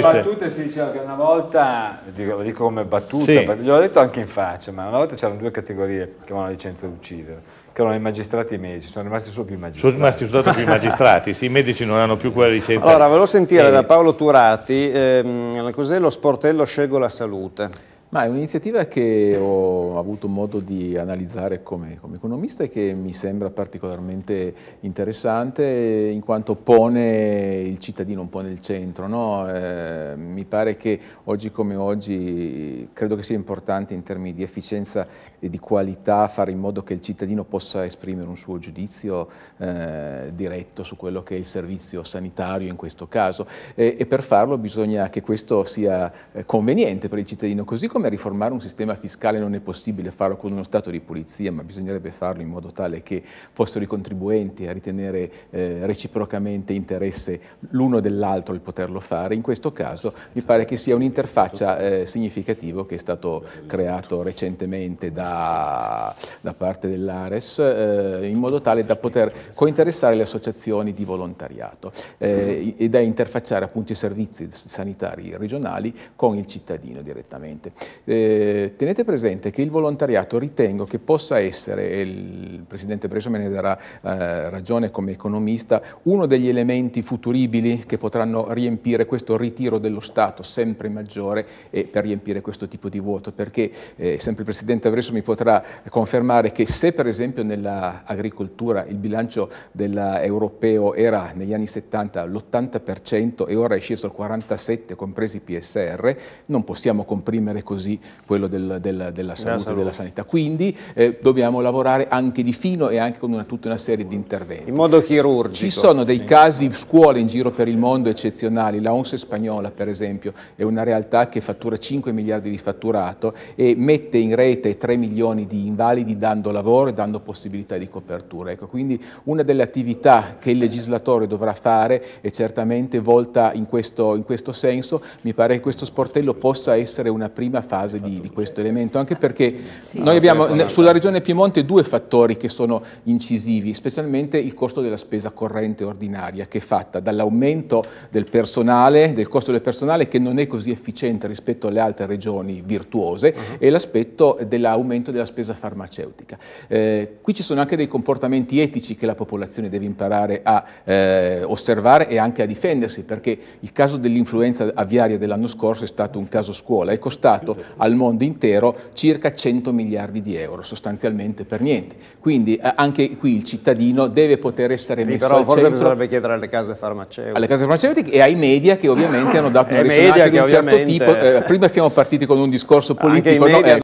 battute si diceva che una volta, lo dico come battuta, sì. perché l'ho detto anche in faccia, ma una volta c'erano due categorie che avevano la licenza di uccidere, che erano i magistrati e i medici, sono rimasti solo più i magistrati. Sono rimasti soltanto più i magistrati, sì, i medici non hanno più quella licenza. Allora, volevo sentire da Paolo Turati, ehm, cos'è lo sportello Scelgo la Salute? Ma è un'iniziativa che ho avuto modo di analizzare come, come, economista e che mi sembra particolarmente interessante in quanto pone il cittadino un po' nel centro. No? Eh, mi pare che oggi come oggi credo che sia importante in termini di efficienza e di qualità fare in modo che il cittadino possa esprimere un suo giudizio eh, diretto su quello che è il servizio sanitario in questo caso e, e per farlo bisogna che questo sia eh, conveniente per il cittadino così siccome riformare un sistema fiscale non è possibile farlo con uno stato di polizia, ma bisognerebbe farlo in modo tale che fossero i contribuenti a ritenere eh, reciprocamente interesse l'uno dell'altro il poterlo fare, in questo caso mi pare che sia un'interfaccia eh, significativa che è stato creato recentemente da, da parte dell'Ares eh, in modo tale da poter cointeressare le associazioni di volontariato eh, e da interfacciare appunto i servizi sanitari regionali con il cittadino direttamente. Eh, tenete presente che il volontariato ritengo che possa essere, e il Presidente Bresso me ne darà eh, ragione come economista, uno degli elementi futuribili che potranno riempire questo ritiro dello Stato sempre maggiore e per riempire questo tipo di vuoto, perché eh, sempre il Presidente Bresso mi potrà confermare che se per esempio nell'agricoltura il bilancio europeo era negli anni 70 l'80% e ora è sceso al 47% compresi PSR, non possiamo comprimere così così quello del, del, della salute e della, sanità. Quindi eh, dobbiamo lavorare anche di fino e anche con una, tutta una serie di interventi. In modo chirurgico. Ci sono dei casi, scuole in giro per il mondo eccezionali, la ONS spagnola per esempio è una realtà che fattura 5 miliardi di fatturato e mette in rete 3 milioni di invalidi dando lavoro e dando possibilità di copertura. Ecco, quindi una delle attività che il legislatore dovrà fare è certamente volta in questo, in questo senso, mi pare che questo sportello possa essere una prima fase di, di questo elemento, anche perché sì. noi abbiamo sulla regione Piemonte due fattori che sono incisivi, specialmente il costo della spesa corrente ordinaria, che è fatta dall'aumento del personale, del costo del personale che non è così efficiente rispetto alle altre regioni virtuose, uh -huh. e l'aspetto dell'aumento della spesa farmaceutica. Eh, qui ci sono anche dei comportamenti etici che la popolazione deve imparare a eh, osservare e anche a difendersi, perché il caso dell'influenza aviaria dell'anno scorso è stato un caso scuola, è costato al mondo intero circa 100 miliardi di euro, sostanzialmente per niente. Quindi eh, anche qui il cittadino deve poter essere messo però al forse centro. bisognerebbe chiedere alle case farmaceutiche. Alle case farmaceutiche e ai media che ovviamente hanno dato una eh, risonanza di un certo tipo. Eh, prima siamo partiti con un discorso politico,